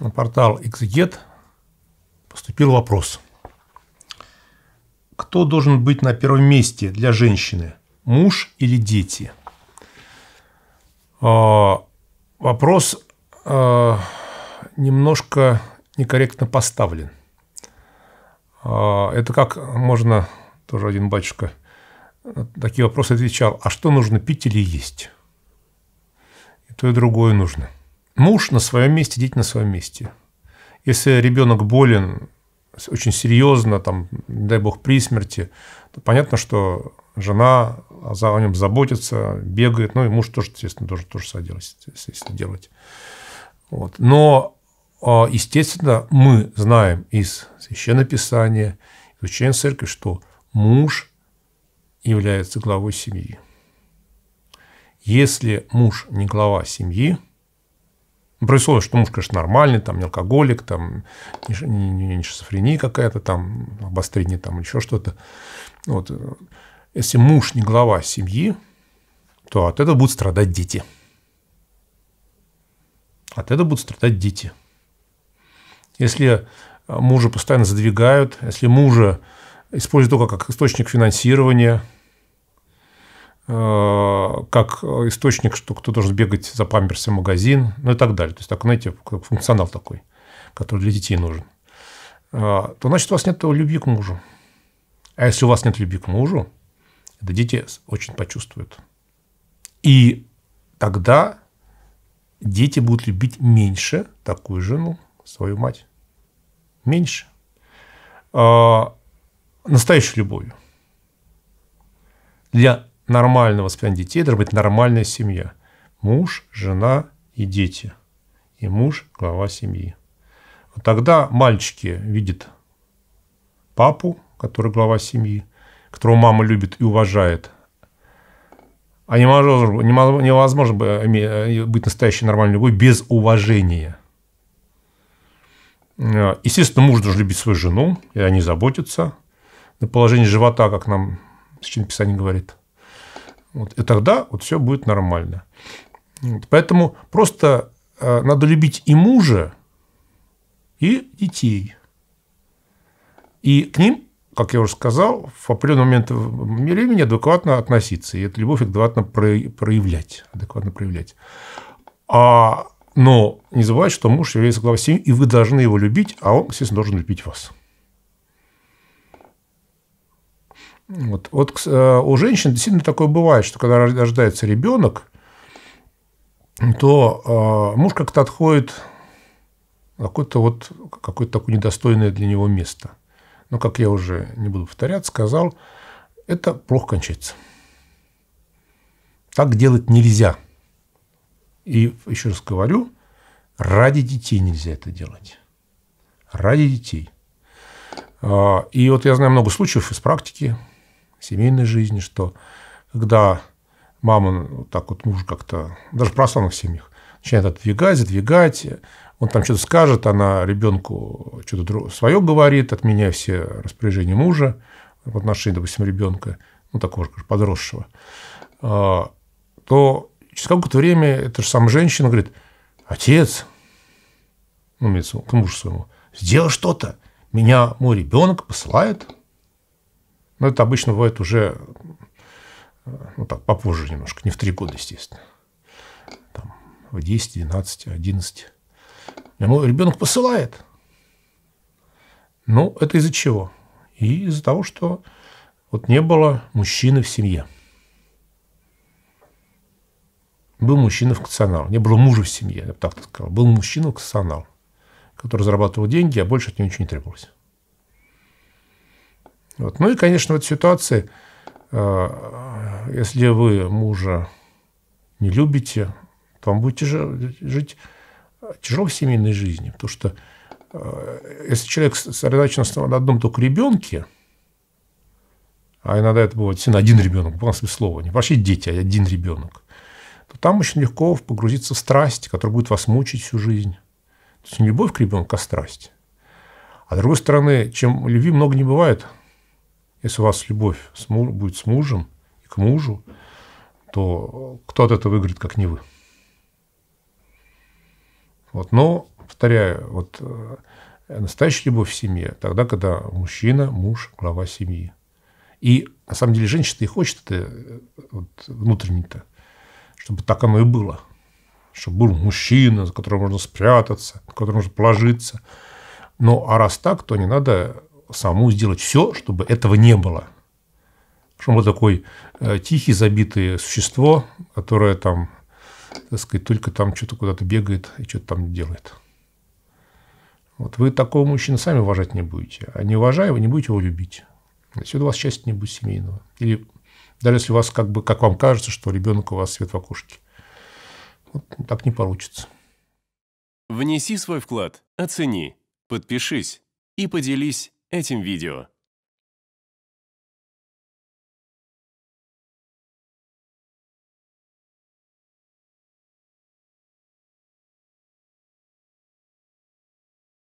на портал XGET поступил вопрос. Кто должен быть на первом месте для женщины? Муж или дети? А, вопрос а, немножко некорректно поставлен. А, это как можно, тоже один батюшка такие вопросы отвечал, а что нужно пить или есть? И то, и другое нужно – Муж на своем месте, дети на своем месте. Если ребенок болен очень серьезно, там, дай бог, при смерти, то понятно, что жена за, о нем заботится, бегает, ну и муж тоже, естественно, тоже, тоже соделать, естественно, делать. Вот. Но, а, естественно, мы знаем из Священного Писания, из учения церкви, что муж является главой семьи. Если муж не глава семьи – при что муж, конечно, нормальный, там, не алкоголик, там, не, не, не шизофрения какая-то, там, обострение, там, еще что-то. Вот. Э, если муж не глава семьи, то от этого будут страдать дети. От этого будут страдать дети. Если э, мужа постоянно задвигают, если мужа используют только как источник финансирования – Э, как источник, что кто должен бегать за памперсом в магазин, ну и так далее. То есть, так, знаете, функционал такой, который для детей нужен. Э, то значит, у вас нет любви к мужу. А если у вас нет любви к мужу, это дети очень почувствуют. И тогда дети будут любить меньше такую жену, свою мать. Меньше. настоящую э, настоящей любовью. Для нормально воспитание детей должна быть нормальная семья. Муж, жена и дети. И муж – глава семьи. Вот тогда мальчики видят папу, который глава семьи, которого мама любит и уважает. А невозможно, э, быть настоящей нормальной любовью без уважения. Э, естественно, муж должен любить свою жену, и они заботятся на положении живота, как нам Священное Писание говорит – вот, и тогда вот все будет нормально. Вот, поэтому просто э, надо любить и мужа, и детей. И к ним, как я уже сказал, в определенный момент времени адекватно относиться. И эту любовь адекватно проявлять. Адекватно проявлять. А, но не забывайте, что муж является главой семьи, и вы должны его любить, а он, естественно, должен любить вас. Вот. вот э, у женщин действительно такое бывает, что когда рождается ребенок, то э, муж как-то отходит какое-то вот какое-то такое недостойное для него место. Но, как я уже не буду повторять, сказал, это плохо кончается. Так делать нельзя. И еще раз говорю, ради детей нельзя это делать. Ради детей. А, и вот я знаю много случаев из практики, семейной жизни, что когда мама ну, так вот муж как-то, даже в православных семьях, начинает отдвигать, задвигать, он там что-то скажет, она ребенку что-то свое говорит, отменяя все распоряжения мужа в отношении, допустим, ребенка, ну, такого же, подросшего, а, то через какое-то время эта же самая женщина говорит, отец, ну, имеется к мужу своему, сделай что-то, меня мой ребенок посылает – но это обычно бывает уже э, ну, так, попозже немножко, не в три года, естественно. Там, в 10, 12, 11. Ему ребенок посылает. Ну, это из-за чего? И из-за того, что вот не было мужчины в семье. Был мужчина функционал. Не было мужа в семье, я бы так сказал. Был мужчина функционал, который зарабатывал деньги, а больше от него ничего не требовалось. Вот. Ну и, конечно, вот ситуации, э, если вы мужа не любите, то вам будет тяжело, жить тяжелой семейной жизни. Потому что э, если человек сосредоточен на одном только ребенке, а иногда это бывает сильно один ребенок, по смысле слова, не вообще дети, а один ребенок, то там очень легко погрузиться в страсть, которая будет вас мучить всю жизнь. То есть не любовь к ребенку, а страсть. А с другой стороны, чем любви много не бывает – если у вас любовь с муж, будет с мужем и к мужу, то кто от этого выиграет, как не вы. Вот. Но, повторяю, вот э, настоящая любовь в семье тогда, когда мужчина, муж, глава семьи. И на самом деле женщина и хочет это э, вот, внутренне-то, чтобы так оно и было. Чтобы был мужчина, за которого можно спрятаться, за которого можно положиться. Но а раз так, то не надо саму сделать все, чтобы этого не было. Потому такой э, тихий, забитое существо, которое там, так сказать, только там что-то куда-то бегает и что-то там делает. Вот вы такого мужчину сами уважать не будете. А не уважая, вы не будете его любить. Отсюда у вас счастья не будет семейного. Или даже если у вас, как бы, как вам кажется, что ребенок у вас свет в окошке. Вот так не получится. Внеси свой вклад, оцени, подпишись и поделись этим видео.